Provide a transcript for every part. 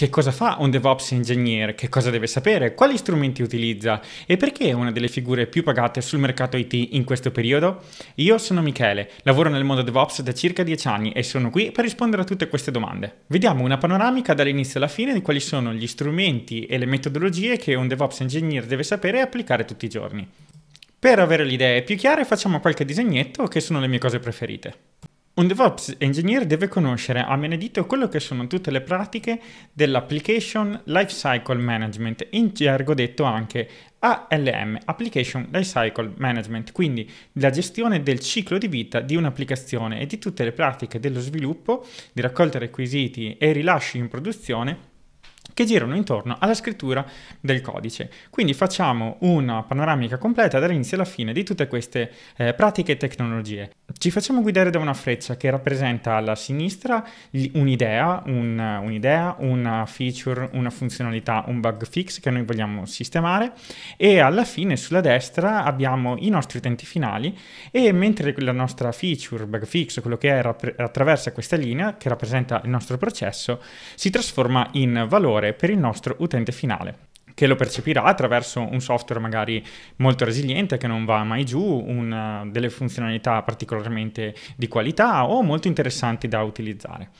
Che cosa fa un DevOps ingegnere? Che cosa deve sapere? Quali strumenti utilizza? E perché è una delle figure più pagate sul mercato IT in questo periodo? Io sono Michele, lavoro nel mondo DevOps da circa 10 anni e sono qui per rispondere a tutte queste domande. Vediamo una panoramica dall'inizio alla fine di quali sono gli strumenti e le metodologie che un DevOps ingegnere deve sapere e applicare tutti i giorni. Per avere le idee più chiare facciamo qualche disegnetto che sono le mie cose preferite. Un DevOps engineer deve conoscere a menedito quello che sono tutte le pratiche dell'application lifecycle management, in gergo detto anche ALM, Application Lifecycle Management, quindi la gestione del ciclo di vita di un'applicazione e di tutte le pratiche dello sviluppo, di raccolta requisiti e rilasci in produzione che girano intorno alla scrittura del codice. Quindi facciamo una panoramica completa dall'inizio alla fine di tutte queste eh, pratiche e tecnologie ci facciamo guidare da una freccia che rappresenta alla sinistra un'idea, un, un'idea, una feature, una funzionalità, un bug fix che noi vogliamo sistemare e alla fine sulla destra abbiamo i nostri utenti finali e mentre la nostra feature, bug fix, quello che è rappre- attraversa questa linea che rappresenta il nostro processo, si trasforma in valore per il nostro utente finale che lo percepirà attraverso un software magari molto resiliente che non va mai giù, una, eh, delle funzionalità particolarmente di qualità o molto interessanti da utilizzare.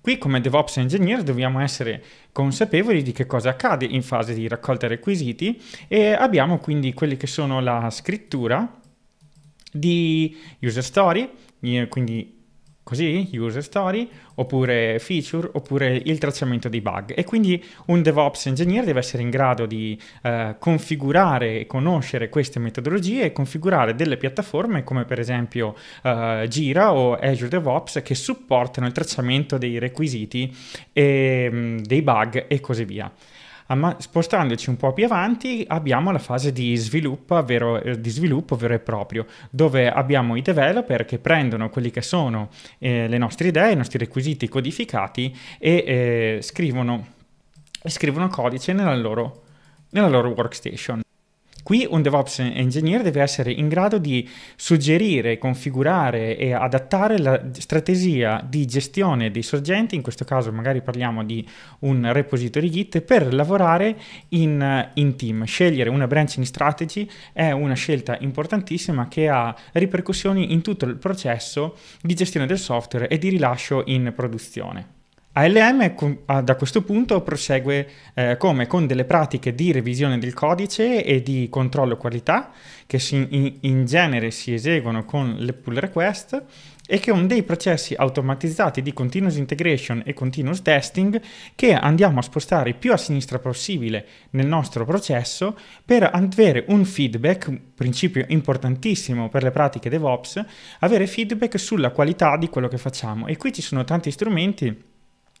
Qui come DevOps Engineer dobbiamo essere consapevoli di che cosa accade in fase di raccolta requisiti e abbiamo quindi quelli che sono la scrittura di user story, eh, quindi così, user story, oppure feature, oppure il tracciamento dei bug. E quindi un DevOps engineer deve essere in grado di eh, configurare e conoscere queste metodologie e configurare delle piattaforme come per esempio eh, Jira o Azure DevOps che supportano il tracciamento dei requisiti, e, mh, dei bug e così via. Amma- spostandoci un po' più avanti abbiamo la fase di sviluppo, vero, eh, di sviluppo vero e proprio, dove abbiamo i developer che prendono quelli che sono eh, le nostre idee, i nostri requisiti codificati e eh, scrivono, scrivono codice nella loro, nella loro workstation. Qui un DevOps engineer deve essere in grado di suggerire, configurare e adattare la strategia di gestione dei sorgenti, in questo caso magari parliamo di un repository Git, per lavorare in, in team. Scegliere una branching strategy è una scelta importantissima che ha ripercussioni in tutto il processo di gestione del software e di rilascio in produzione. ALM ah, da questo punto prosegue eh, come con delle pratiche di revisione del codice e di controllo qualità che si, in, in, genere si eseguono con le pull request e che è uno dei processi automatizzati di continuous integration e continuous testing che andiamo a spostare più a sinistra possibile nel nostro processo per avere un feedback, principio importantissimo per le pratiche DevOps, avere feedback sulla qualità di quello che facciamo. E qui ci sono tanti strumenti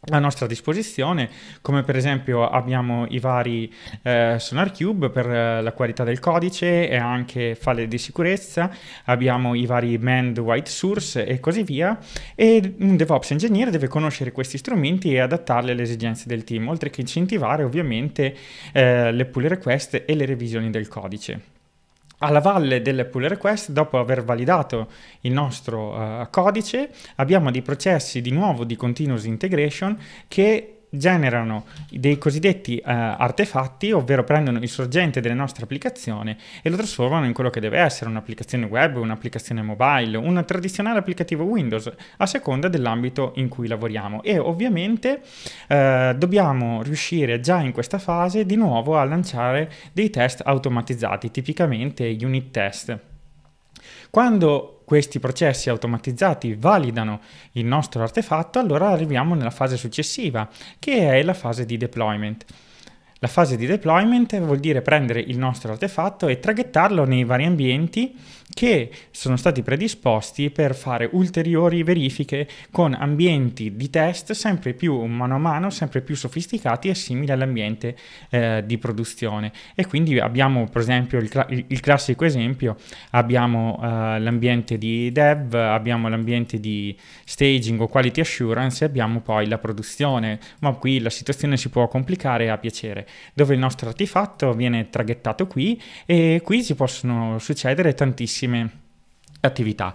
a nostra disposizione, come per esempio abbiamo i vari eh, Sonar Cube per eh, la qualità del codice e anche falle di sicurezza, abbiamo i vari manned white source e così via e un DevOps engineer deve conoscere questi strumenti e adattarli alle esigenze del team, oltre che incentivare ovviamente eh, le pull request e le revisioni del codice alla valle delle pull request, dopo aver validato il nostro uh, codice, abbiamo dei processi di nuovo di continuous integration che generano dei cosiddetti eh, artefatti, ovvero prendono il sorgente delle nostre applicazioni e lo trasformano in quello che deve essere un'applicazione web, un'applicazione mobile, un tradizionale applicativo Windows, a seconda dell'ambito in cui lavoriamo. E ovviamente eh, dobbiamo riuscire già in questa fase di nuovo a lanciare dei test automatizzati, tipicamente unit test. Quando questi processi automatizzati validano il nostro artefatto, allora arriviamo nella fase successiva, che è la fase di deployment. La fase di deployment vuol dire prendere il nostro artefatto e traghettarlo nei vari ambienti che sono stati predisposti per fare ulteriori verifiche con ambienti di test sempre più mano a mano, sempre più sofisticati e simili all'ambiente eh, di produzione. E quindi abbiamo per esempio il, cl- il classico esempio, abbiamo eh, l'ambiente di dev, abbiamo l'ambiente di staging o quality assurance e abbiamo poi la produzione, ma qui la situazione si può complicare a piacere, dove il nostro artefatto viene traghettato qui e qui si possono succedere tantissime tantissime attività.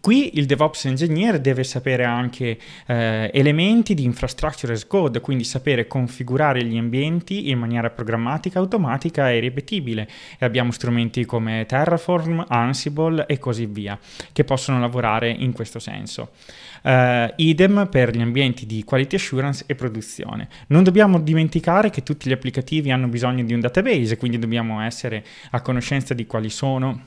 Qui il DevOps Engineer deve sapere anche eh, elementi di infrastructure as code, quindi sapere configurare gli ambienti in maniera programmatica, automatica e ripetibile. E abbiamo strumenti come Terraform, Ansible e così via, che possono lavorare in questo senso. Uh, idem per gli ambienti di quality assurance e produzione. Non dobbiamo dimenticare che tutti gli applicativi hanno bisogno di un database, quindi dobbiamo essere a conoscenza di quali sono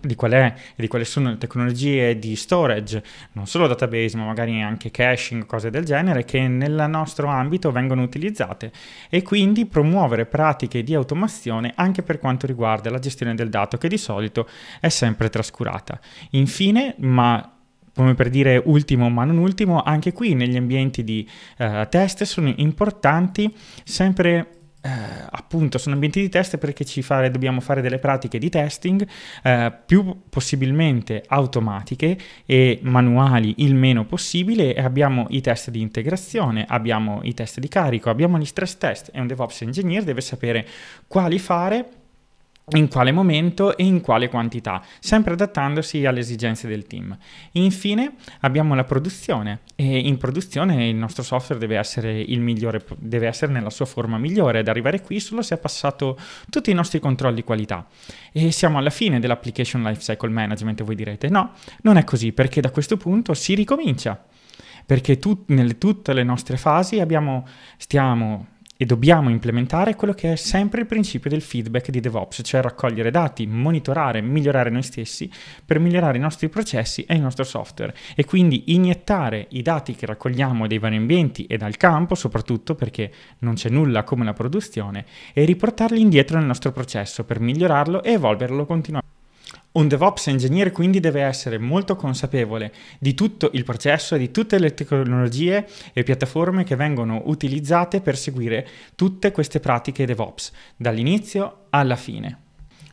di, qual è, di quali sono le tecnologie di storage, non solo database, ma magari anche caching, cose del genere, che nel nostro ambito vengono utilizzate e quindi promuovere pratiche di automazione anche per quanto riguarda la gestione del dato, che di solito è sempre trascurata. Infine, ma come per dire ultimo ma non ultimo, anche qui negli ambienti di eh, test sono importanti sempre eh, appunto sono ambienti di test perché fare, dobbiamo fare delle pratiche di testing eh, più possibilmente automatiche e manuali il meno possibile e abbiamo i test di integrazione, abbiamo i test di carico, abbiamo gli stress test e un DevOps engineer deve sapere quali fare in quale momento e in quale quantità, sempre adattandosi alle esigenze del team. Infine abbiamo la produzione e in produzione il nostro software deve essere, migliore, deve essere nella sua forma migliore, ad arrivare qui solo se ha passato tutti i nostri controlli qualità. E siamo alla fine dell'application lifecycle management, voi direte no, non è così perché da questo punto si ricomincia, perché tut nelle, tutte le nostre fasi abbiamo, stiamo e dobbiamo implementare quello che è sempre il principio del feedback di DevOps, cioè raccogliere dati, monitorare, migliorare noi stessi per migliorare i nostri processi e il nostro software e quindi iniettare i dati che raccogliamo dai vari ambienti e dal campo, soprattutto perché non c'è nulla come la produzione, e riportarli indietro nel nostro processo per migliorarlo e evolverlo continuamente. Un DevOps engineer quindi deve essere molto consapevole di tutto il processo e di tutte le tecnologie e piattaforme che vengono utilizzate per seguire tutte queste pratiche DevOps, dall'inizio alla fine.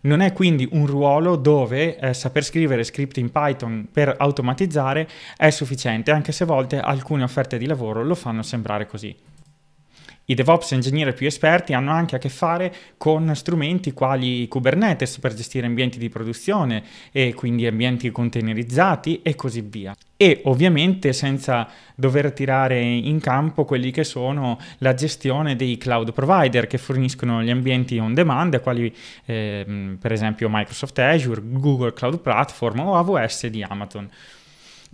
Non è quindi un ruolo dove eh, saper scrivere script in Python per automatizzare è sufficiente, anche se a volte alcune offerte di lavoro lo fanno sembrare così. I DevOps engineer più esperti hanno anche a che fare con strumenti quali Kubernetes per gestire ambienti di produzione e quindi ambienti containerizzati e così via e ovviamente senza dover tirare in campo quelli che sono la gestione dei cloud provider che forniscono gli ambienti on demand, quali eh, per esempio Microsoft Azure, Google Cloud Platform o AWS di Amazon.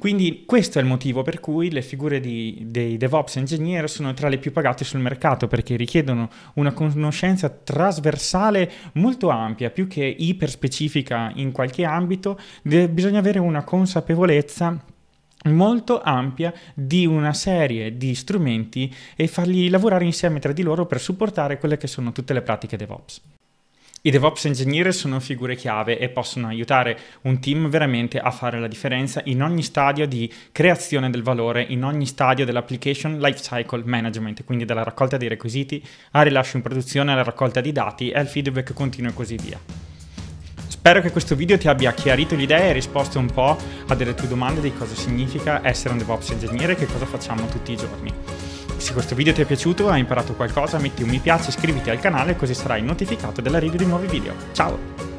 Quindi questo è il motivo per cui le figure di, dei DevOps engineer sono tra le più pagate sul mercato perché richiedono una conoscenza trasversale molto ampia, più che iperspecifica in qualche ambito, de- bisogna avere una consapevolezza molto ampia di una serie di strumenti e farli lavorare insieme tra di loro per supportare quelle che sono tutte le pratiche DevOps. I DevOps Engineer sono figure chiave e possono aiutare un team veramente a fare la differenza in ogni stadio di creazione del valore, in ogni stadio dell'application lifecycle management, quindi dalla raccolta dei requisiti al rilascio in produzione, alla raccolta di dati, e al feedback continuo e così via. Spero che questo video ti abbia chiarito l'idea e risposto un po' a delle tue domande di cosa significa essere un DevOps Engineer e che cosa facciamo tutti i giorni. Se questo video ti è piaciuto e hai imparato qualcosa metti un mi piace, iscriviti al canale così sarai notificato dell'arrivo di nuovi video. Ciao!